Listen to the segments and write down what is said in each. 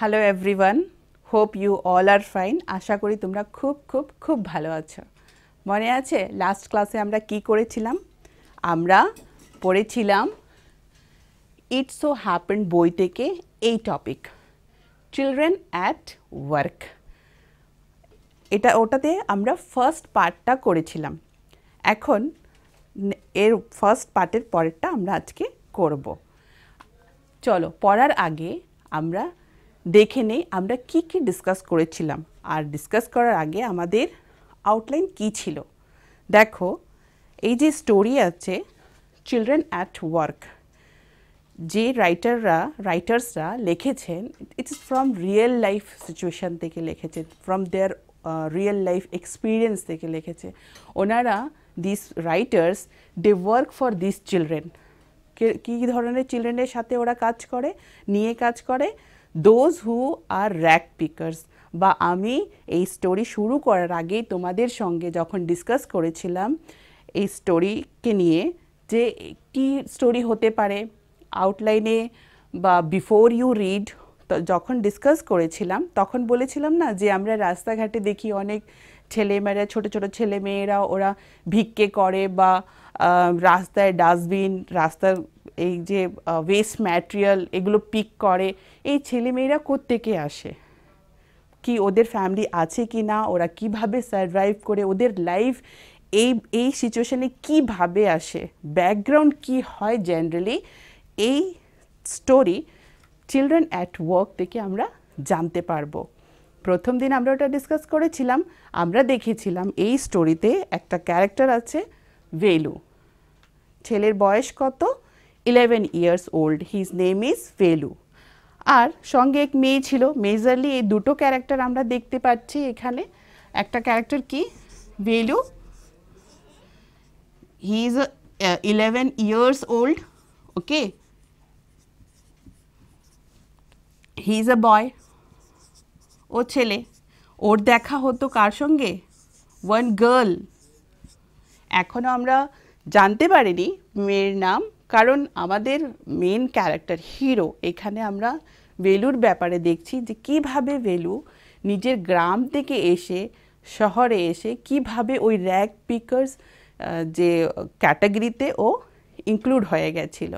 Hello everyone hope you all are fine আশা করি তোমরা খুব খুব খুব ভালো আছো মনে আছে লাস্ট ক্লাসে আমরা কি করেছিলাম আমরা পড়েছিলাম ইট সো হ্যাপেন বই থেকে এই টপিক চিলড্রেন অ্যাট ওয়ার্ক এটা ওটাতে আমরা ফার্স্ট পার্টটা করেছিলাম এখন এর ফার্স্ট পার্টের পরেরটা আমরা আজকে করব চলো পড়ার আগে আমরা দেখে নেই আমরা কি কি ডিসকাস করেছিলাম আর ডিসকাস করার আগে আমাদের আউটলাইন কি ছিল দেখো এই যে স্টোরি আছে চিলড্রেন অ্যাট ওয়ার্ক যে রাইটাররা রাইটার্সরা লিখেছেন it's from real life situation থেকে লিখেছে from their real life experience থেকে লিখেছে ওনারা this writers they work for this children কী ধরনের চিলড্রেনের সাথে ওরা কাজ করে নিয়ে কাজ করে those who are rag pickers বা আমি এই স্টোরি শুরু করার আগেই তোমাদের সঙ্গে যখন ডিসকাস করেছিলাম এই স্টোরিকে নিয়ে যে কি স্টোরি হতে পারে আউটলাইনে বা বিফোর ইউ রিড যখন ডিসকাস করেছিলাম তখন বলেছিলাম না যে আমরা রাস্তাঘাটে দেখি অনেক ছেলেমেয়েরা ছোট ছোট ছেলে মেয়েরা ওরা ভিক্ষে করে বা রাস্তায় ডাস্টবিন রাস্তার এই যে ওয়েস্ট ম্যাটেরিয়াল এগুলো পিক করে এই ছেলেমেয়েরা কোত্থেকে আসে কি ওদের ফ্যামিলি আছে কি না ওরা কিভাবে সারভাইভ করে ওদের লাইফ এই এই সিচুয়েশানে কিভাবে আসে ব্যাকগ্রাউন্ড কি হয় জেনারেলি এই স্টোরি চিলড্রেন অ্যাট ওয়ার্ক থেকে আমরা জানতে পারবো প্রথম দিন আমরা ওটা ডিসকাস করেছিলাম আমরা দেখেছিলাম এই স্টোরিতে একটা ক্যারেক্টার আছে ভেলু ছেলের বয়স কত eleven years old his name is Velu আর সঙ্গে এক মেয়ে ছিল মেজারলি এই দুটো ক্যারেক্টার আমরা দেখতে পাচ্ছি এখানে একটা ক্যারেক্টার কি Velu he is eleven years old okay he is a boy ও ছেলে ওর দেখা হতো কার সঙ্গে ওয়ান গার্ল এখনও আমরা জানতে পারিনি মেয়ের নাম কারণ আমাদের মেন ক্যারেক্টার হিরো এখানে আমরা ভেলুর ব্যাপারে দেখছি যে কিভাবে ভেলু নিজের গ্রাম থেকে এসে শহরে এসে কিভাবে ওই র‍্যাক পিকার্স যে ক্যাটাগরিতে ও ইনক্লুড হয়ে গেছিল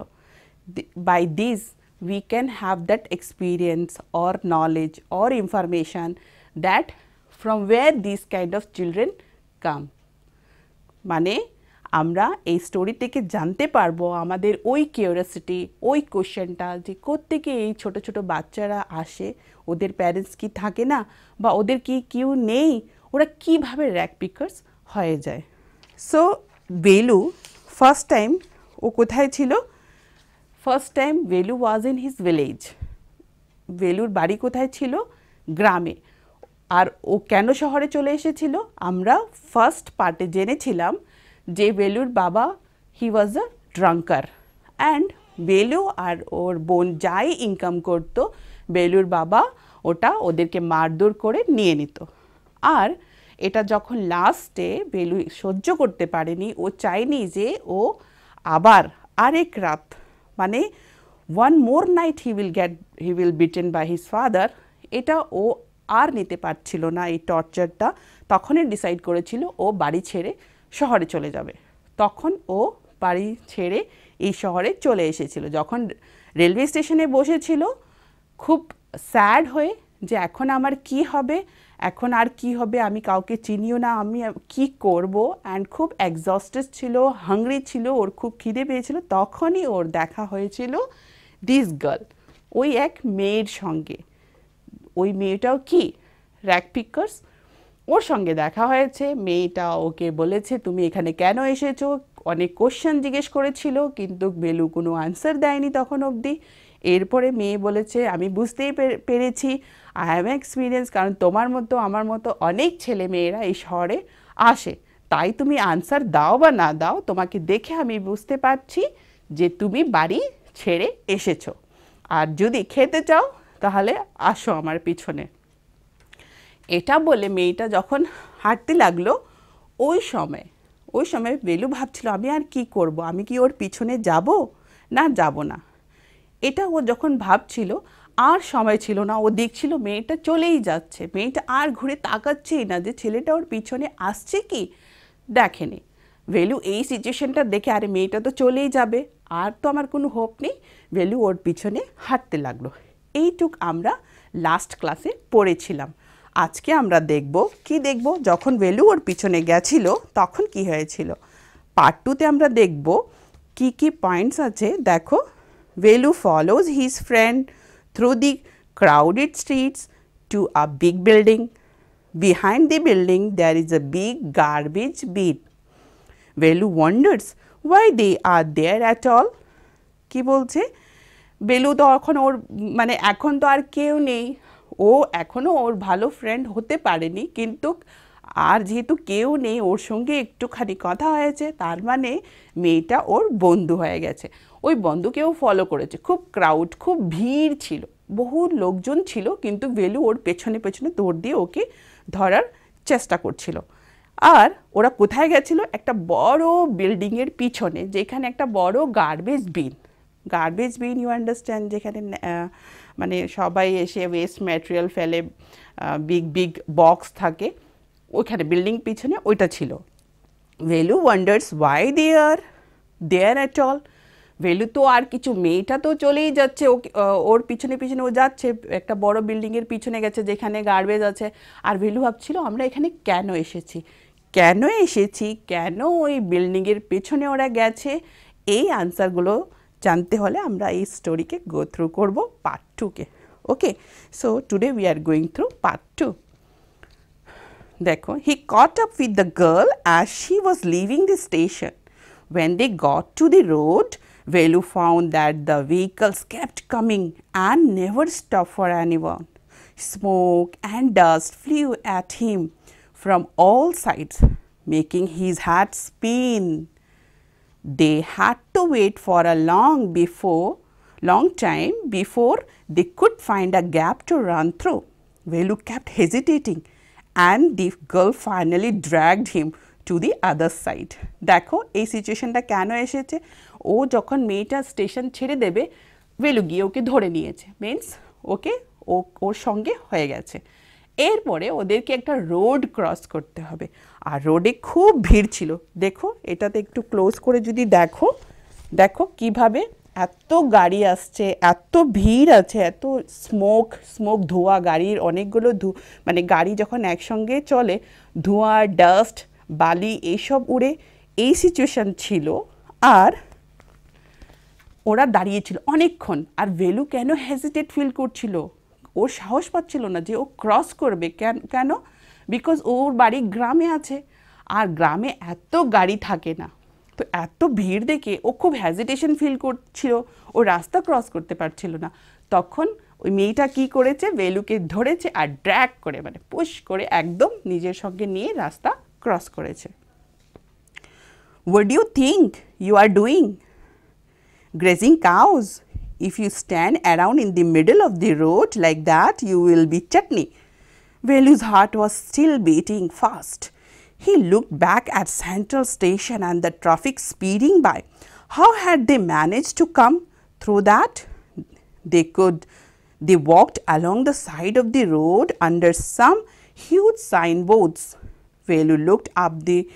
by this we can have that experience or knowledge or information that from where these kind of children come. মানে আমরা এই স্টোরি থেকে জানতে পারবো আমাদের ওই কিউরিয়াসিটি ওই কোশ্চেনটা যে কোত্থেকে এই ছোট ছোট বাচ্চারা আসে ওদের প্যারেন্টস কি থাকে না বা ওদের কি কিউ নেই ওরা কিভাবে র্যাক পিকার্স হয়ে যায় সো বেলু ফার্স্ট টাইম ও কোথায় ছিল first time Velu was in his village ভেলুর বাড়ি কোথায় ছিল গ্রামে আর ও কেন শহরে চলে এসেছিল আমরা ফার্স্ট পার্টে জেনেছিলাম যে ভেলুর বাবা হি ওয়াজ আ ড্রাঙ্কার অ্যান্ড বেলু আর ওর বোন যাই ইনকাম করত বেলুর বাবা ওটা ওদেরকে মারধর করে নিয়ে নিত আর এটা যখন লাস্টে বেলু সহ্য করতে পারেনি ও চায়নি যে ও আবার আরেক রাত মানে one more night he will get he will beaten by his father এটা ও আর নিতে পারছিল না এই টর্চারটা তখনই ডিসাইড করেছিল ও বাড়ি ছেড়ে শহরে চলে যাবে তখন ও বাড়ি ছেড়ে এই শহরে চলে এসেছিল যখন রেলওয়ে স্টেশনে বসেছিল খুব স্যাড হয়ে যে এখন আমার কি হবে এখন আর কি হবে আমি কাউকে চিনিও না আমি কি করব অ্যান্ড খুব এক্সস্টেড ছিল হাংরি ছিল ওর খুব খিদে পেয়েছিল তখনই ওর দেখা হয়েছিল দিস গার্ল ওই এক মেয়ের সঙ্গে ওই মেয়েটাও কি র্যাক পিকার্স ওর সঙ্গে দেখা হয়েছে মেয়েটা ওকে বলেছে তুমি এখানে কেন এসেছো অনেক কোশ্চেন জিজ্ঞেস করেছিল কিন্তু বেলু কোনো আনসার দেয়নি তখন অবধি এরপরে মেয়ে বলেছে আমি বুঝতেই পেরেছি আই হ্যাভ এক্সপিরিয়েন্স কারণ তোমার মতো আমার মতো অনেক ছেলে মেয়েরা এই শহরে আসে তাই তুমি আনসার দাও বা না দাও তোমাকে দেখে আমি বুঝতে পারছি যে তুমি বাড়ি ছেড়ে এসেছো আর যদি খেতে চাও তাহলে আসো আমার পিছনে এটা বলে মেয়েটা যখন হাঁটতে লাগলো ওই সময় ওই সময় বেলু ভাবছিল আমি আর কি করব আমি কি ওর পিছনে যাব না যাব না এটা ও যখন ভাবছিল আর সময় ছিল না ও দেখছিল মেয়েটা চলেই যাচ্ছে মেয়েটা আর ঘুরে তাকাচ্ছেই না যে ছেলেটা ওর পিছনে আসছে কি দেখেনি ভেলু এই সিচুয়েশনটা দেখে আরে মেয়েটা তো চলেই যাবে আর তো আমার কোনো হোপ নেই ভেলু ওর পিছনে হাঁটতে লাগলো এইটুক আমরা লাস্ট ক্লাসে পড়েছিলাম আজকে আমরা দেখব কি দেখব যখন ভেলু ওর পিছনে গেছিল তখন কি হয়েছিল পার্ট টুতে আমরা দেখব কি কি পয়েন্টস আছে দেখো Velu follows his friend through the crowded streets to a big building. Behind the building there is a big garbage bin. Velu wonders why they are there at all. কি বলছে বেলু তো এখন ওর মানে এখন তো আর কেউ নেই ও এখনও ওর ভালো ফ্রেন্ড হতে পারেনি কিন্তু আর যেহেতু কেউ নেই ওর সঙ্গে একটুখানি কথা হয়েছে তার মানে মেয়েটা ওর বন্ধু হয়ে গেছে ওই বন্ধুকেও ফলো করেছে খুব ক্রাউড খুব ভিড় ছিল বহু লোকজন ছিল কিন্তু ভেলু ওর পেছনে পেছনে দৌড় দিয়ে ওকে ধরার চেষ্টা করছিল আর ওরা কোথায় গেছিল একটা বড় বিল্ডিংয়ের পিছনে যেখানে একটা বড় garbage bin garbage bin you understand যেখানে মানে সবাই এসে ওয়েস্ট ম্যাটেরিয়াল ফেলে বিগ বিগ বক্স থাকে ওইখানে বিল্ডিং পিছনে ওইটা ছিল Velu wonders why there there at all Velu তো আর কিছু মেয়েটা তো চলেই যাচ্ছে ওর পিছনে পিছনে ও যাচ্ছে একটা বড় বিল্ডিংয়ের পিছনে গেছে যেখানে গার্বেজ আছে আর ভেলু ভাবছিল আমরা এখানে কেন এসেছি কেন এসেছি কেন ওই বিল্ডিংয়ের পিছনে ওরা গেছে এই আনসারগুলো জানতে হলে আমরা এই স্টোরিকে গো থ্রু করবো পার্ট টুকে okay so today we are going through part two Dekho, he caught up with the girl as she was leaving the station. When they got to the road, Velu found that the vehicles kept coming and never stopped for anyone. Smoke and dust flew at him from all sides, making his head spin. They had to wait for a long before long time before they could find a gap to run through. Velu kept hesitating and the girl finally dragged him to the other side দেখো এই সিচুয়েশনটা কেন এসেছে ও যখন মেয়েটা station ছেড়ে দেবে বেলু গিয়ে ওকে ধরে নিয়েছে মিন্স ওকে ও ওর সঙ্গে হয়ে গেছে এরপরে ওদেরকে একটা রোড ক্রস করতে হবে আর রোডে খুব ভিড় ছিল দেখো এটাতে একটু ক্লোজ করে যদি দেখো দেখো কিভাবে এত গাড়ি আসছে এত ভিড় আছে এত স্মোক স্মোক ধোঁয়া গাড়ির অনেকগুলো ধু মানে গাড়ি যখন একসঙ্গে চলে ধোঁয়া ডাস্ট বালি এইসব উড়ে এই সিচুয়েশান ছিল আর ওরা দাঁড়িয়েছিল অনেকক্ষণ আর ভেলু কেন হেজিটেট ফিল করছিল ও সাহস পাচ্ছিল না যে ও ক্রস করবে কেন কেন বিকজ ওর বাড়ি গ্রামে আছে আর গ্রামে এত গাড়ি থাকে না তো এত ভিড় দেখে ও খুব হ্যাজিটেশন ফিল করছিল ও রাস্তা ক্রস করতে পারছিল না তখন ওই মেয়েটা কি করেছে ভেলুকে ধরেছে আর ড্র্যাক করে মানে পুশ করে একদম নিজের সঙ্গে নিয়ে রাস্তা ক্রস করেছে what you think you are doing grazing cause if you stand around in the middle of the road like that you will be chutney Velu's heart was still beating fast He looked back at Central Station and the traffic speeding by. How had they managed to come through that? They could. They walked along the side of the road under some huge signboards. Velu looked up the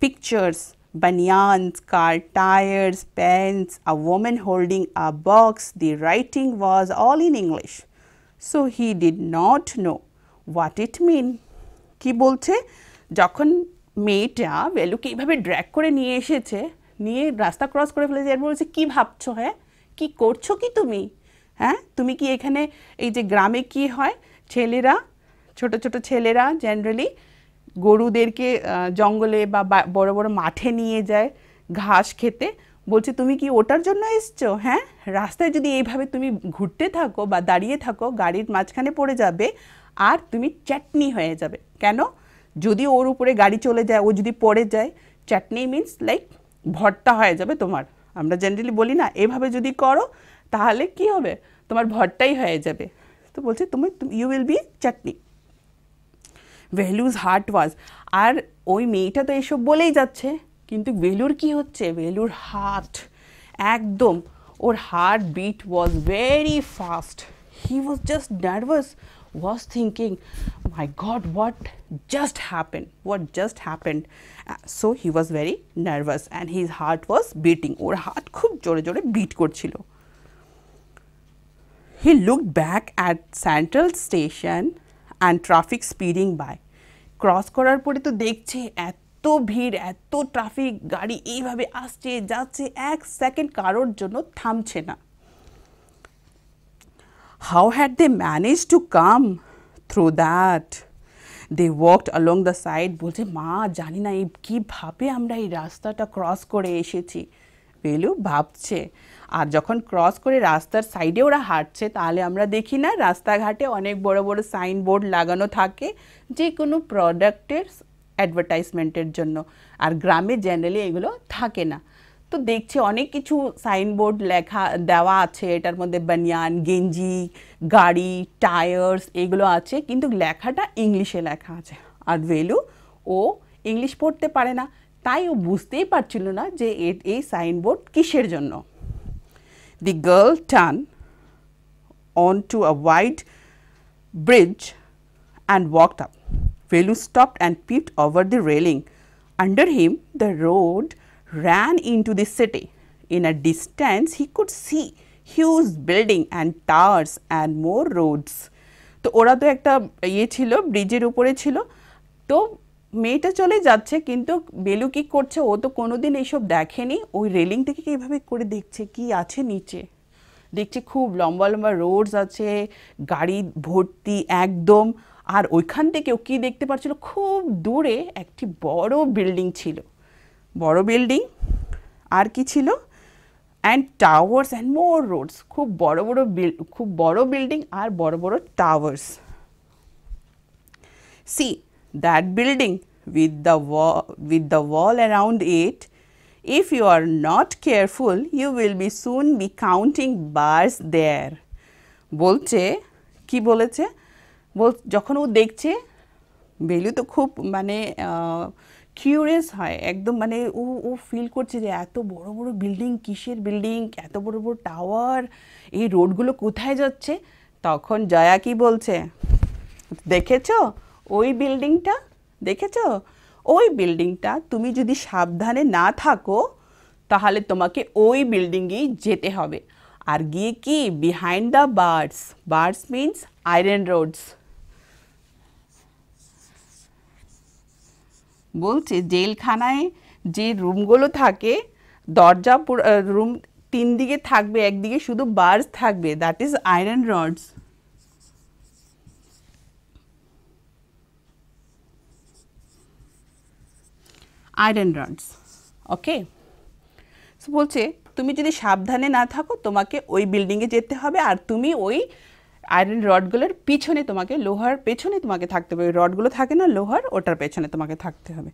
pictures banyans, car tires, pens, a woman holding a box. The writing was all in English. So he did not know what it meant. Ki bolte? যখন মেয়েটা ভ্যালুকে এইভাবে ড্র্যাক করে নিয়ে এসেছে নিয়ে রাস্তা cross করে ফেলেছে এরপর বলছে কী ভাবছো হ্যাঁ কী করছো কি তুমি হ্যাঁ তুমি কি এখানে এই যে গ্রামে কি হয় ছেলেরা ছোট ছোট ছেলেরা জেনারেলি গরুদেরকে জঙ্গলে বা বড় বড় মাঠে নিয়ে যায় ঘাস খেতে বলছে তুমি কি ওটার জন্য এসছো হ্যাঁ রাস্তায় যদি এইভাবে তুমি ঘুরতে থাকো বা দাঁড়িয়ে থাকো গাড়ির মাঝখানে পড়ে যাবে আর তুমি চাটনি হয়ে যাবে কেন যদি ওর উপরে গাড়ি চলে যায় ও যদি পড়ে যায় চাটনি মিন্স লাইক ভর্তা হয়ে যাবে তোমার আমরা জেনারেলি বলি না এভাবে যদি করো তাহলে কি হবে তোমার ভর্তাই হয়ে যাবে তো বলছে তুমি you will be chutney Velu's heart was আর ওই মেয়েটা তো এসব বলেই যাচ্ছে কিন্তু ভেলুর কি হচ্ছে ভেলুর হার্ট একদম ওর heart beat was very fast he was just nervous was thinking my god what just happened what just happened uh, so he was very nervous and his heart was beating ওর heart খুব জোরে জোরে beat korchilo. he looked back at central station and traffic speeding by cross করার পরে তো দেখছে এত ভিড় এত ট্রাফিক গাড়ি এইভাবে আসছে যাচ্ছে ek second কারোর জন্য থামছে না how had they managed to come through that. They walked along the side বলছে মা জানি না এই কীভাবে আমরা এই রাস্তাটা ক্রস করে এসেছি বেলু ভাবছে আর যখন ক্রস করে রাস্তার সাইডে ওরা হাঁটছে তাহলে আমরা দেখি না রাস্তাঘাটে অনেক বড় বড় সাইনবোর্ড লাগানো থাকে যে কোনো প্রোডাক্টের অ্যাডভার্টাইজমেন্টের জন্য আর গ্রামে জেনারেলি এগুলো থাকে না তো দেখছে অনেক কিছু সাইনবোর্ড লেখা দেওয়া আছে এটার মধ্যে বানিয়ান গেঞ্জি গাড়ি টায়ার্স এগুলো আছে কিন্তু লেখাটা ইংলিশে লেখা আছে আর ভেলু ও ইংলিশ পড়তে পারে না তাই ও বুঝতেই পারছিল না যে এই সাইনবোর্ড কিসের জন্য the girl turn on to a wide bridge and walked up Velu stop and peeped over the railing under him the road ran into the city. In a distance, he could see huge building and towers and more roads তো ওরা তো একটা ইয়ে ছিল ব্রিজের উপরে ছিল তো মেয়েটা চলে যাচ্ছে কিন্তু বেলু কী করছে ও তো কোনো দিন এইসব দেখেনি ওই রেলিং থেকে কীভাবে করে দেখছে কি আছে নিচে দেখছে খুব লম্বা লম্বা রোডস আছে গাড়ি ভর্তি একদম আর ওইখান থেকে ও কী দেখতে পাচ্ছিল খুব দূরে একটি বড় বিল্ডিং ছিল বড় বিল্ডিং আর কি ছিল and towers and more roads খুব বড় বড় খুব বড় বিল্ডিং আর বড় বড় towers see that building with the with the wall around it it you are not careful you will be soon be counting bars there বলছে কি বলেছে বল যখন ও দেখছে বেলু তো খুব মানে কিউরিয়াস হয় একদম মানে ও ও ফিল করছে যে এত বড় বড় বিল্ডিং কিসের বিল্ডিং এত বড় বড় টাওয়ার এই রোডগুলো কোথায় যাচ্ছে তখন জয়া কি বলছে দেখেছ ওই বিল্ডিংটা দেখেছ ওই বিল্ডিংটা তুমি যদি সাবধানে না থাকো তাহলে তোমাকে ওই বিল্ডিংয়েই যেতে হবে আর গিয়ে কি behind the birds birds means iron rods বলছে জেলখানায় যে রুমগুলো থাকে দরজা রুম তিন দিকে থাকবে একদিকে শুধু বার্স থাকবে that is iron rods iron rods okay বলছে তুমি যদি সাবধানে না থাকো তোমাকে ওই বিল্ডিংয়ে যেতে হবে আর তুমি ওই আয়রন রডগুলোর পিছনে তোমাকে লোহার পেছনে তোমাকে থাকতে হবে রডগুলো থাকে না লোহার ওটার পেছনে তোমাকে থাকতে হবে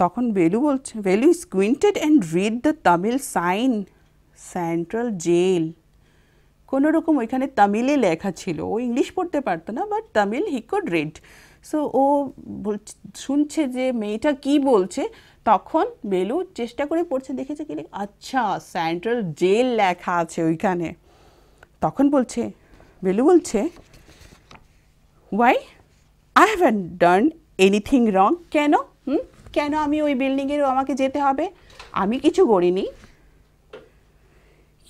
তখন ভেলু বলছে Velu quinted and read the Tamil sign central jail কোনো রকম ওইখানে তামিলে লেখা ছিল ও ইংলিশ পড়তে পারতো না but Tamil he could read so ও শুনছে যে মেয়েটা কি বলছে তখন বেলু চেষ্টা করে পড়ছে দেখেছে কি আচ্ছা সেন্ট্রাল জেল লেখা আছে ওইখানে তখন বলছে valuable છે. Why? I haven't done anything wrong. কেন? হুম কেন আমি ওই বিল্ডিংয়ের আমাকে যেতে হবে আমি কিছু করিনি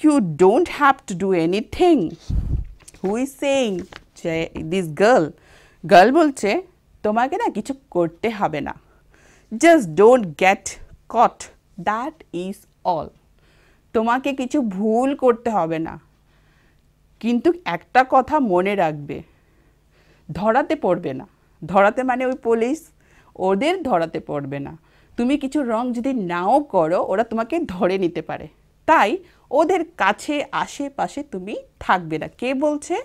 you don't have to do anything who is saying যে this girl girl বলছে তোমাকে না কিছু করতে হবে না just don't get caught that is all তোমাকে কিছু ভুল করতে হবে না কিন্তু একটা কথা মনে রাখবে ধরাতে পড়বে না ধরাতে মানে ওই পুলিশ ওদের ধরাতে পড়বে না তুমি কিছু রং যদি নাও করো ওরা তোমাকে ধরে নিতে পারে তাই ওদের কাছে আশেপাশে তুমি থাকবে না কে বলছে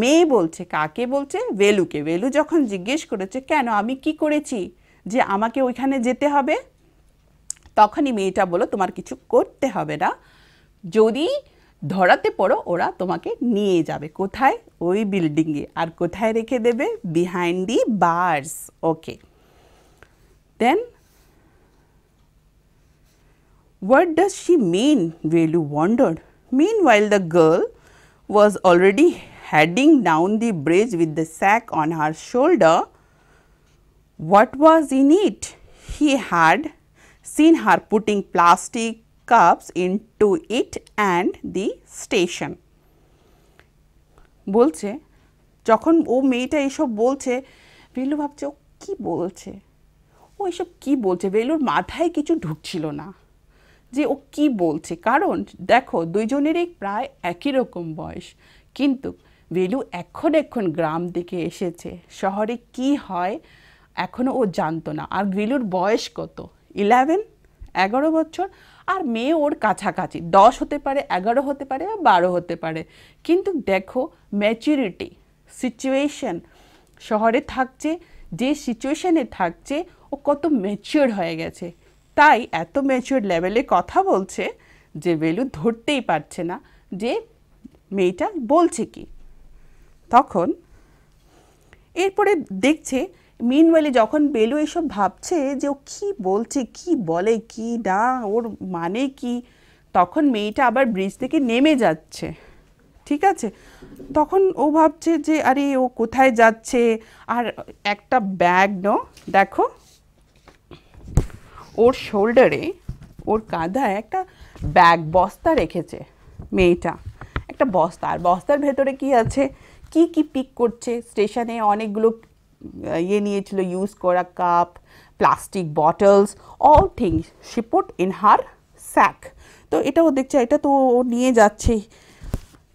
মেয়ে বলছে কাকে বলছে ভেলুকে ভেলু যখন জিজ্ঞেস করেছে কেন আমি কি করেছি যে আমাকে ওইখানে যেতে হবে তখনই মেয়েটা বলো তোমার কিছু করতে হবে না যদি ধরাতে পড়ো ওরা তোমাকে নিয়ে যাবে কোথায় ওই বিল্ডিংয়ে আর কোথায় রেখে দেবে behind the bars okay then What does she mean? Velu wondered. Meanwhile, the girl was already heading down the bridge with the sack on her shoulder. What was in it? He had seen her putting plastic curves into it and the station বলছে যখন ও মেয়েটা এসব বলছে ভেলু ভাবছে ও কী বলছে ও এসব কি বলছে ভেলুর মাথায় কিছু ঢুকছিল না যে ও কি বলছে কারণ দেখো দুইজনেরই প্রায় একই রকম বয়স কিন্তু ভেলু এখন এখন গ্রাম থেকে এসেছে শহরে কি হয় এখনও ও জানতো না আর ভেলুর বয়স কত ইলেভেন এগারো বছর আর মেয়ে ওর কাছাকাছি দশ হতে পারে এগারো হতে পারে বা বারো হতে পারে কিন্তু দেখো ম্যাচুরিটি সিচুয়েশন শহরে থাকছে যে সিচুয়েশানে থাকছে ও কত ম্যাচিওর হয়ে গেছে তাই এত ম্যাচিওর লেভেলে কথা বলছে যে ভ্যালু ধরতেই পারছে না যে মেয়েটা বলছে কি তখন এরপরে দেখছে মিনওয়েলে যখন বেলু এসব ভাবছে যে ও কী বলছে কি বলে কি না ওর মানে কি তখন মেয়েটা আবার ব্রিজ থেকে নেমে যাচ্ছে ঠিক আছে তখন ও ভাবছে যে আরে ও কোথায় যাচ্ছে আর একটা ব্যাগ ন দেখো ওর শোল্ডারে ওর কাঁধায় একটা ব্যাগ বস্তা রেখেছে মেয়েটা একটা বস্তা আর বস্তার ভেতরে কি আছে কি কি পিক করছে স্টেশনে অনেকগুলো ইয়ে নিয়েছিল ইউজ করা cup plastic bottles all things she put in her sack তো এটাও দেখছে এটা তো ও নিয়ে যাচ্ছে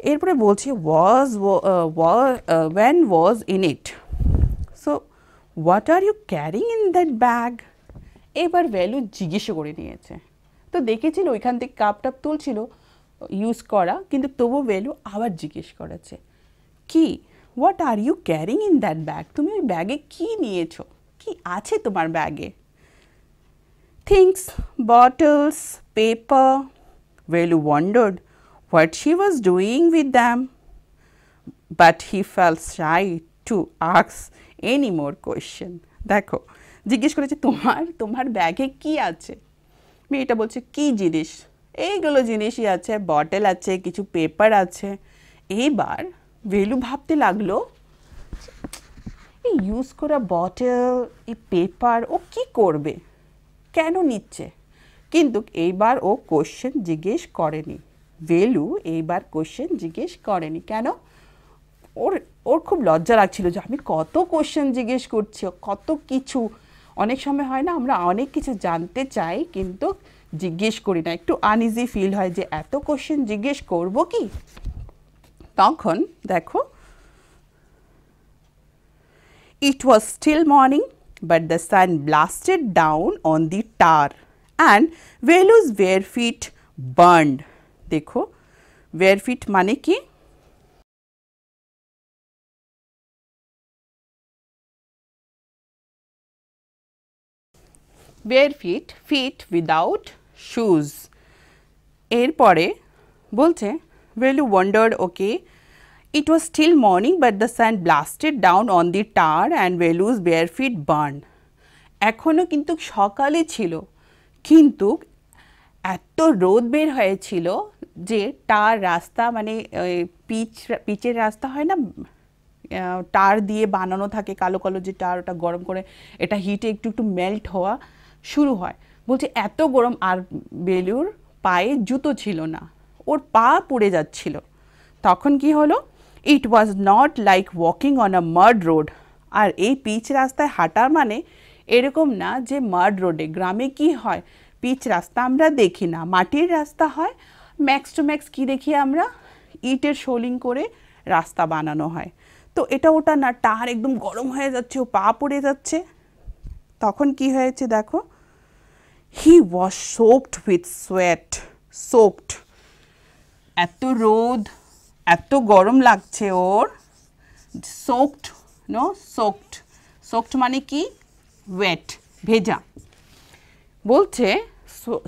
এরপরে বলছি was one was in it so what are you carrying in that bag এবার ভ্যালু জিজ্ঞেস করে নিয়েছে তো দেখেছিল ওইখান থেকে কাপ টাপ তুলছিল ইউজ করা কিন্তু তবু ভ্যালু আবার জিজ্ঞেস করেছে কী what are you carrying in that bag তুমি ওই ব্যাগে কী নিয়েছ কি আছে তোমার ব্যাগে things bottles paper Velu wondered what he was doing with them but he felt shy to আক্স এনি মোর কোয়েশ্চেন দেখো জিজ্ঞেস করেছে তোমার তোমার ব্যাগে কি আছে মেয়েটা বলছে কি জিনিস এইগুলো জিনিসই আছে বটল আছে কিছু পেপার আছে এইবার ভেলু ভাবতে লাগলো এই ইউজ করা বটল এই পেপার ও কি করবে কেন নিচ্ছে কিন্তু এইবার ও কোশ্চেন জিজ্ঞেস করেনি ভেলু এইবার কোশ্চেন জিজ্ঞেস করেনি কেন ওর ওর খুব লজ্জা লাগছিল যে আমি কত কোশ্চেন জিজ্ঞেস করছি কত কিছু অনেক সময় হয় না আমরা অনেক কিছু জানতে চাই কিন্তু জিজ্ঞেস করি না একটু আনইজি ফিল হয় যে এত কোশ্চেন জিজ্ঞেস করব কি तक देख इट वज steel morning but then blasted down on the tar and Velu's bare feet burn देखो वेयरफिट मान कि barefoot feet without shoes er pore bolche Velu wondered, okay, it was still morning, but the sun blasted down on the tar and Velu's bare feet burned. এখনও কিন্তু সকালে ছিল কিন্তু এত রোদ বের হয়েছিল যে টার রাস্তা মানে পিচ পিচের রাস্তা হয় না টার দিয়ে বানানো থাকে কালো কালো যে টার ওটা গরম করে এটা হিটে একটু একটু মেল্ট হওয়া শুরু হয় বলছে এত গরম আর বেলুর পায়ে জুতো ছিল না ওর পা পুড়ে যাচ্ছিল তখন কি হলো it was not like walking on a mud road আর এই পিচ রাস্তায় হাঁটা মানে এরকম না যে মার্ড রোডে গ্রামে কি হয় পিচ রাস্তা আমরা দেখি না মাটির রাস্তা হয় ম্যাক্স টু ম্যাক্স কী দেখি আমরা ইটের শোলিং করে রাস্তা বানানো হয় তো এটা ওটা না টাহার একদম গরম হয়ে যাচ্ছে ও পা পড়ে যাচ্ছে তখন কি হয়েছে দেখো হি ওয়াজ সোপড উইথ সোয়েট সোপড এত রোদ এত গরম লাগছে ওর সোকড নো সোকড সোকড মানে কি ওয়েট ভেজা বলছে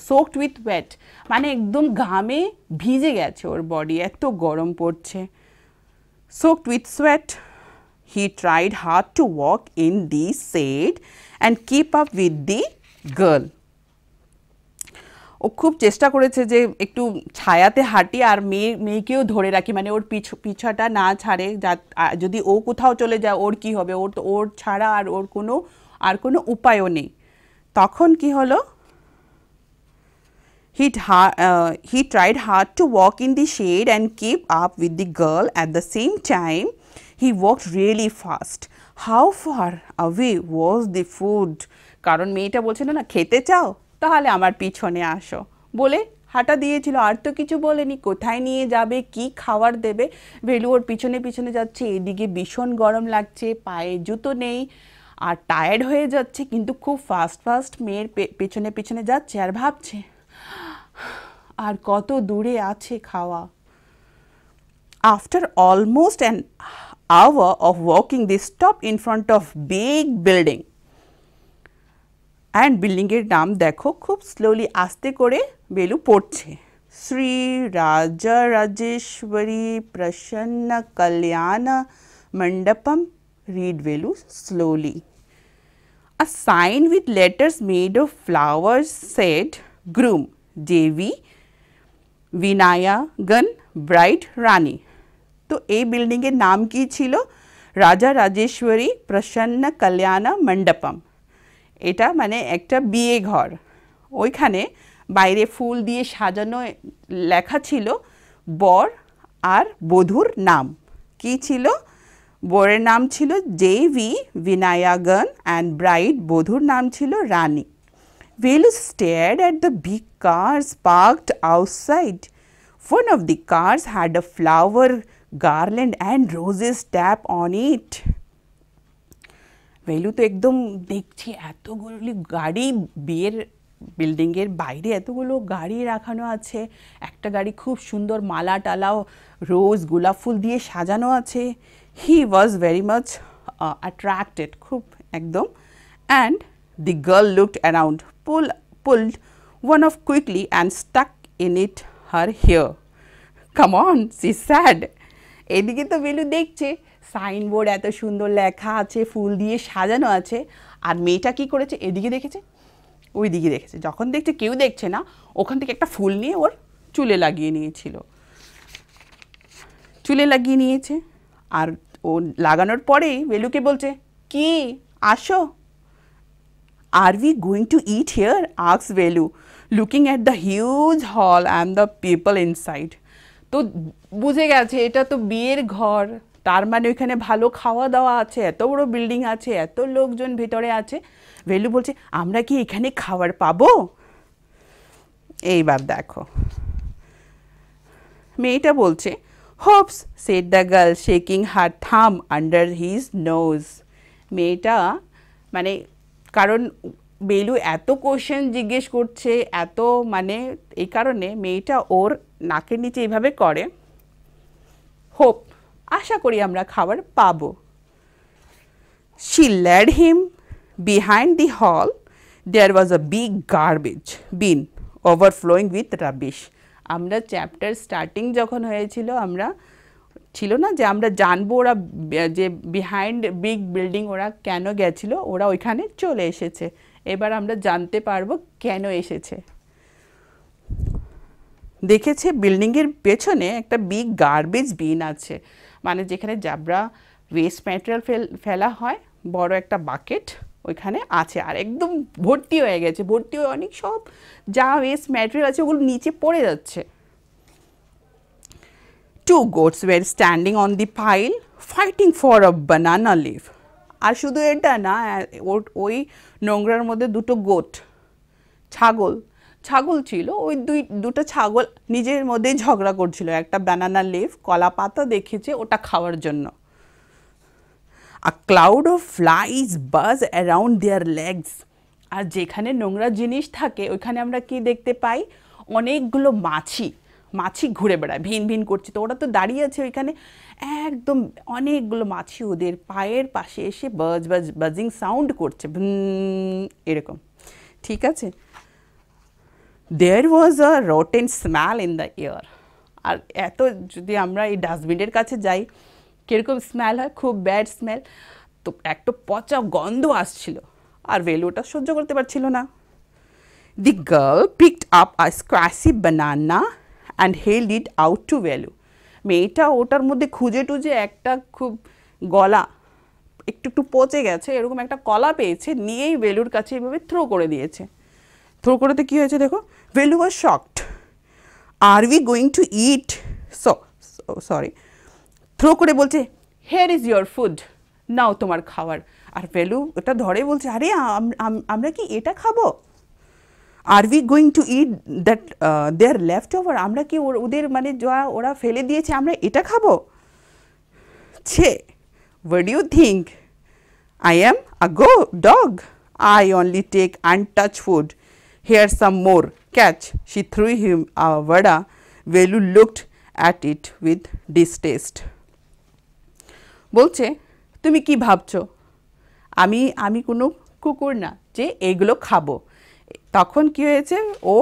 সোকড উইথ ওয়েট মানে একদম ঘামে ভিজে গেছে ওর বডি এত গরম পড়ছে soaked with sweat he tried hard to walk in the shade and keep up with the girl. ও খুব চেষ্টা করেছে যে একটু ছায়াতে হাঁটি আর মেয়ে মেয়েকেও ধরে রাখি মানে ওর পিছ পিছাটা না ছাড়ে যা যদি ও কোথাও চলে যায় ওর কি হবে ওর তো ওর ছাড়া আর ওর কোনো আর কোনো উপায়ও নেই তখন কি হলো হিট হা he tried hard to walk the shade shade and up up the girl girl at the same time. He walked really fast. How far away was the কারণ মেয়েটা বলছিল না খেতে চাও তাহলে আমার পিছনে আসো বলে হাঁটা দিয়েছিল আর তো কিছু বলেনি কোথায় নিয়ে যাবে কি খাবার দেবে ভেলু ওর পিছনে পিছনে যাচ্ছে এদিকে ভীষণ গরম লাগছে পায়ে জুতো নেই আর টায়ার্ড হয়ে যাচ্ছে কিন্তু খুব ফাস্ট ফাস্ট মেয়ের পেছনে পেছনে যাচ্ছে আর ভাবছে আর কত দূরে আছে খাওয়া after almost an hour of walking the stop in front of big building and building नाम देखो खूब स्लोलि आस्ते बेलू पड़े Shri Raja Rajeshwari Prasanna Kalyana Mandapam read Velu slowly a sign with letters made of flowers said groom Devi Vinayagan bride Rani तो ये बिल्डिंग नाम की छिल राजा राजेश्वरी प्रसन्न कल्याण मंडपम এটা মানে একটা বিয়ে ঘর ওইখানে বাইরে ফুল দিয়ে সাজানো লেখা ছিল বর আর বধুর নাম কি ছিল বরের নাম ছিল J V Vinayagan and bride বধুর নাম ছিল Rani Velu stared at the big cars parked outside one of the cars had a flower garland and roses taped on it Velu তো একদম দেখছি এতগুলি গাড়ি বিয়ের বিল্ডিংয়ের বাইরে এতগুলো গাড়ি রাখানো আছে একটা গাড়ি খুব সুন্দর মালা টালাও রোজ গোলাপ ফুল দিয়ে সাজানো আছে he was very much attracted খুব একদম and the girl looked around pull pulled one of quickly and stuck in it her hair come on she said এদিকে তো বেলু দেখছে সাইনবোর্ড এত সুন্দর লেখা আছে ফুল দিয়ে সাজানো আছে আর মেয়েটা কি করেছে এদিকে দেখেছে ওই দিকে দেখেছে যখন দেখছে কেউ দেখছে না ওখান থেকে একটা ফুল নিয়ে ওর চুলে লাগিয়ে নিয়েছিল চুলে লাগিয়ে নিয়েছে আর ও লাগানোর পরে বেলুকে বলছে কি আসো are we going to eat here আক্স Velu looking at the huge hall and the people inside তো বুঝে গেছে এটা তো বিয়ের ঘর তার মানে ওইখানে ভালো খাওয়া দাওয়া আছে এত বড় বিল্ডিং আছে এত লোকজন ভেতরে আছে ভেলু বলছে আমরা কি এখানে খাবার পাবো এইবার দেখো মেয়েটা বলছে oops said the girl shaking her thumb under his nose মেয়েটা মানে কারণ বেলু এত কোশ্চেন জিজ্ঞেস করছে এত মানে এই কারণে মেয়েটা ওর নাকের নিচে এইভাবে করে হোপ আশা করি আমরা খাবার পাব she led him behind the hall there was a big garbage bin overflowing with rubbish আমরা চ্যাপ্টার স্টার্টিং যখন হয়েছিল আমরা ছিল না যে আমরা জানবো ওরা যে বিহাইন্ড বিগ বিল্ডিং ওরা কেন গেছিল ওরা ওইখানে চলে এসেছে এবার আমরা জানতে পারবো কেন এসেছে দেখেছে বিল্ডিংয়ের পেছনে একটা বিগ গার্বেজ বিন আছে মানে যেখানে জাবরা ওয়েস্ট ম্যাটেরিয়াল ফেলা হয় বড় একটা বাকেট ওইখানে আছে আর একদম ভর্তি হয়ে গেছে ভর্তি হয়ে অনেক সব যা ওয়েস্ট ম্যাটেরিয়াল আছে ওগুলো নিচে পড়ে যাচ্ছে two goats were standing on the pile fighting for a banana leaf আর শুধু এটা না ওই নোংরার মধ্যে দুটো গোট ছাগল ছাগল ছিল ওই দুই দুটো ছাগল নিজের মধ্যে ঝগড়া করছিল একটা ব্যানানা লিফ কলা পাতা দেখেছে ওটা খাওয়ার জন্য আর cloud of flies buzz around their legs আর যেখানে নোংরা জিনিস থাকে ওইখানে আমরা কি দেখতে পাই অনেকগুলো মাছি মাছি ঘুরে বেড়ায় ভিন ভিন করছে তো ওরা তো দাঁড়িয়ে আছে ওইখানে একদম অনেকগুলো মাছি ওদের পায়ের পাশে এসে বাজ বাজ বাজিং সাউন্ড করছে এরকম ঠিক আছে there was a rotten smell in the air আর এত যদি আমরা এই ডাস্টবিনের কাছে যাই কীরকম স্মেল হয় খুব ব্যাড স্মেল তো একটা পচা গন্ধ আসছিল আর ভেলুটা সহ্য করতে পারছিল না the girl picked up a squashy banana and held it out to Velu মেয়েটা ওটার মধ্যে খুঁজে টুজে একটা খুব গলা একটু একটু পচে গেছে এরকম একটা কলা পেয়েছে নিয়েই ভেলুর কাছে এভাবে থ্রো করে দিয়েছে থ্রো করাতে কী হয়েছে দেখো Velu was shocked are we going to eat sorry throw করে বলছে হেয়ার ইজ ইয়োর ফুড নাও তোমার খাওয়ার আর ভেলু ওটা ধরে বলছে আরে আমরা কি এটা খাবো are we going to eat that their leftover আমরা কি ওদের মানে যা ওরা ফেলে দিয়েছে আমরা এটা খাবো ছে what you think I am a go dog I only take untouched food here some more catch she threw him a vada velu looked at it with distaste bolche tumi ki bhabcho ami ami kono kukur na je eigulo khabo tokhon ki hoyeche o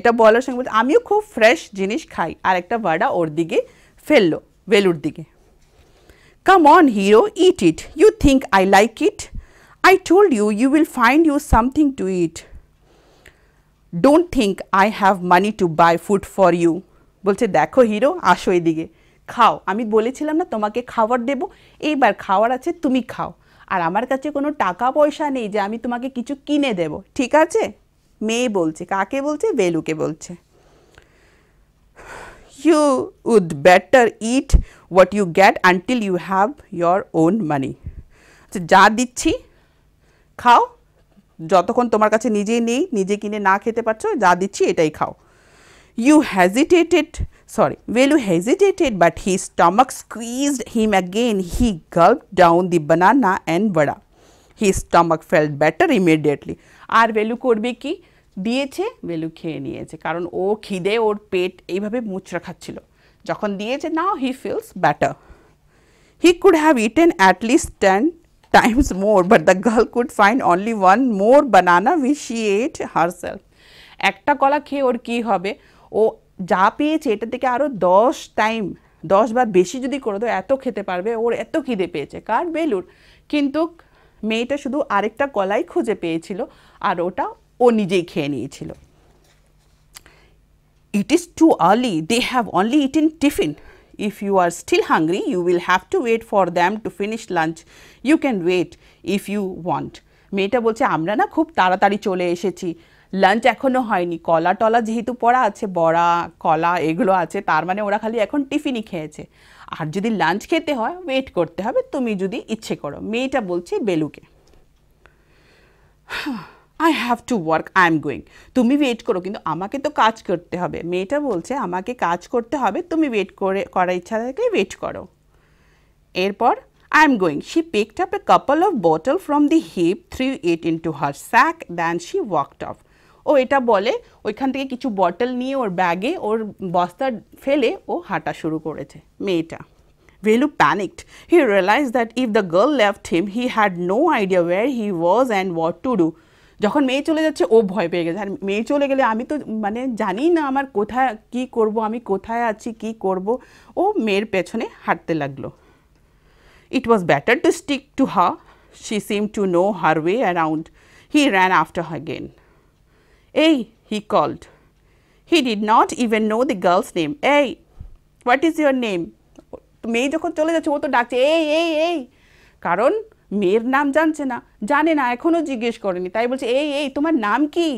eta bolar shonge bolche ami khub fresh jinish khai ar ekta vada or dige fello velur come on hero eat it you think i like it i told you you will find you something to eat don't think I have money to buy food for you বলছে দেখো hero আসো এদিকে খাও আমি বলেছিলাম না তোমাকে খাবার দেব এইবার খাওয়ার আছে তুমি খাও আর আমার কাছে কোনো টাকা পয়সা নেই যে আমি তোমাকে কিছু কিনে দেব ঠিক আছে মেয়ে বলছে কাকে বলছে বেলুকে বলছে you would better eat what you got until you have your own money যা দিচ্ছি খাও যতক্ষণ তোমার কাছে নিজেই নেই নিজে কিনে না খেতে পারছো যা দিচ্ছি এটাই খাও you hesitated well you hesitated but he stomach squeezed him again. He gulped down the banana and vada he stomach felt better immediately আর ভেলু করবে কি দিয়েছে ভেলু খেয়ে নিয়েছে কারণ ও খিদে ওর পেট এইভাবে মুচড়া খাচ্ছিল যখন দিয়েছে now he feels better he could have eaten at least ten times more but the girl could find only one more banana which she ate herself একটা কলা খেয়ে ওর কি হবে ও যা পেয়েছে এটা থেকে আরও দশ টাইম দশ বার বেশি যদি করে দেয় এত খেতে পারবে ওর এত খিদে পেয়েছে কার বেলুর কিন্তু মেয়েটা শুধু আরেকটা কলাই খুঁজে পেয়েছিল আর ওটা ও নিজেই খেয়ে নিয়েছিল it is too early. They have only eaten tiffin. If you are still hungry, you will have to wait for them to finish lunch. You can wait if you want. মেয়েটা বলছে আমরা না খুব তাড়াতাড়ি চলে এসেছি লাঞ্চ এখনও হয়নি কলা টলা যেহেতু পড়া আছে বড়া কলা এগুলো আছে তার মানে ওরা খালি এখন টিফিনই খেয়েছে আর যদি লাঞ্চ খেতে হয় ওয়েট করতে হবে তুমি যদি ইচ্ছে করো মেয়েটা বলছে বেলুকে I have to work I am going তুমি ওয়েট করো কিন্তু আমাকে তো কাজ করতে হবে মেয়েটা বলছে আমাকে কাজ করতে হবে তুমি ওয়েট করে করার ইচ্ছা থাকলে ওয়েট করো এরপর I am going she picked up a couple of bottle from the heap threw it into her sack then she walked off ও এটা বলে ওইখান থেকে কিছু বটল নিয়ে ওর ব্যাগে ওর বস্তা ফেলে ও হাঁটা শুরু করেছে মেয়েটা Velu panicked he realise that if the girl left him, he had no idea where he was and what to do যখন মেয়ে চলে যাচ্ছে ও ভয় পেয়ে গেছে আর মেয়ে চলে গেলে আমি তো মানে জানি না আমার কোথায় কি করব আমি কোথায় আছি কি করব ও মেয়ের পেছনে হাঁটতে লাগলো it was better to stick to her she seemed to know her way around. He ran after her এই Hey, he called. He did not even know the name এই Hey, what your name name? মেয়ে যখন চলে যাচ্ছে ও তো ডাকছে এই এই এই কারণ মেয়ের নাম জানছে না জানে না এখনও জিজ্ঞেস করেনি তাই বলছে এই এই তোমার নাম কি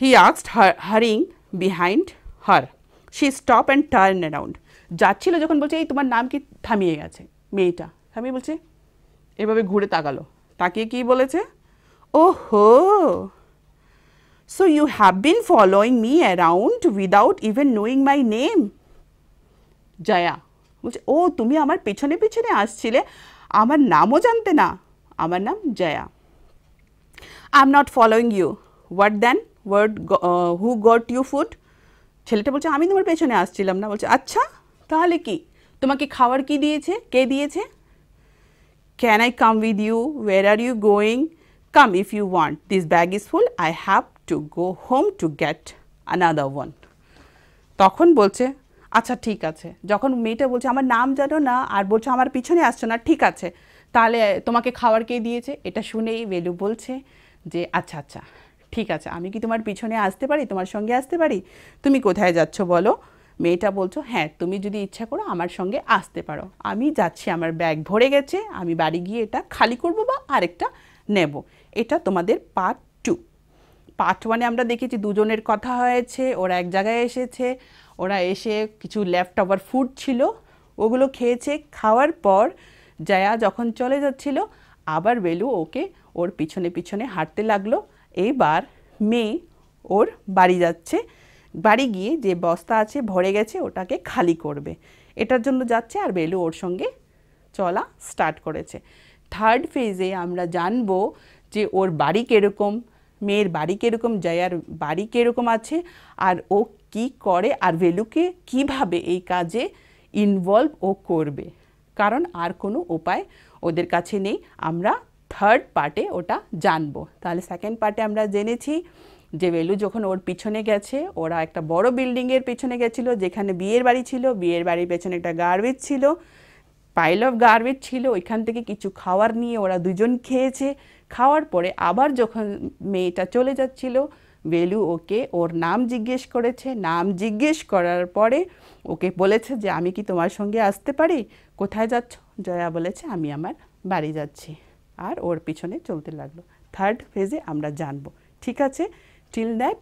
he asked hurrying behind her she stop and turn around যাচ্ছিল যখন বলছে এই তোমার নাম কি থামিয়ে গেছে মেয়েটা থামিয়ে বলছে এভাবে ঘুরে তাকালো তাকে কি বলেছে ও হো so you have been following me around without even knowing my name Jaya বলছে ও তুমি আমার পেছনে পেছনে আসছিলে আমার নামও জানতে না আমার নাম Jaya I am not following you what then word who got you food ছেলেটা বলছে আমি তোমার পেছনে আসছিলাম না বলছে আচ্ছা তাহলে কি তোমাকে খাওয়ার কি দিয়েছে কে দিয়েছে can I come with you where are you going come if you want this bag is full I have to go home to get another one তখন বলছে আচ্ছা ঠিক আছে যখন মেয়েটা বলছে আমার নাম জানো না আর বলছে আমার পিছনে আসছো না ঠিক আছে তাহলে তোমাকে খাওয়ার কে দিয়েছে এটা শুনেই বেলু বলছে যে আচ্ছা আচ্ছা ঠিক আছে আমি কি তোমার পিছনে আসতে পারি তোমার সঙ্গে আসতে পারি তুমি কোথায় যাচ্ছ বলো মেয়েটা বলছো হ্যাঁ তুমি যদি ইচ্ছা করো আমার সঙ্গে আসতে পারো আমি যাচ্ছি আমার ব্যাগ ভরে গেছে আমি বাড়ি গিয়ে এটা খালি করব বা আরেকটা নেব এটা তোমাদের পার্ট টু পার্ট ওয়ানে আমরা দেখেছি দুজনের কথা হয়েছে ওরা এক জায়গায় এসেছে ওরা এসে কিছু লেফট ফুড ছিল ওগুলো খেয়েছে খাওয়ার পর জয়া যখন চলে যাচ্ছিল আবার বেলু ওকে ওর পিছনে পিছনে হাঁটতে লাগলো এইবার মেয়ে ওর বাড়ি যাচ্ছে বাড়ি গিয়ে যে বস্তা আছে ভরে গেছে ওটাকে খালি করবে এটার জন্য যাচ্ছে আর বেলু ওর সঙ্গে চলা স্টার্ট করেছে থার্ড ফেজে আমরা জানব যে ওর বাড়ি কীরকম মেয়ের বাড়ি কীরকম জয়ার বাড়ি কীরকম আছে আর ও কি করে আর ভেলুকে কিভাবে এই কাজে ইনভলভ ও করবে কারণ আর কোনো উপায় ওদের কাছে নেই আমরা থার্ড পার্টে ওটা জানবো তাহলে সেকেন্ড পার্টে আমরা জেনেছি যে ভেলু যখন ওর পিছনে গেছে ওরা একটা বড় বিল্ডিংয়ের পিছনে গেছিল যেখানে বিয়ের বাড়ি ছিল বিয়ের বাড়ির পেছনে একটা গার্বেজ ছিল পাইল অফ গার্বেজ ছিল ওইখান থেকে কিছু খাওয়ার নিয়ে ওরা দুজন খেয়েছে খাওয়ার পরে আবার যখন মেয়েটা চলে যাচ্ছিল বেলু ওকে ওর নাম জিজ্ঞেস করেছে নাম জিজ্ঞেস করার পরে ওকে বলেছে যে আমি কি তোমার সঙ্গে আসতে পারি কোথায় যাচ্ছ জয়া বলেছে আমি আমার বাড়ি যাচ্ছি আর ওর পিছনে চলতে লাগলো থার্ড ফেজে আমরা জানবো ঠিক আছে till that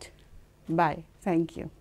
bye thank you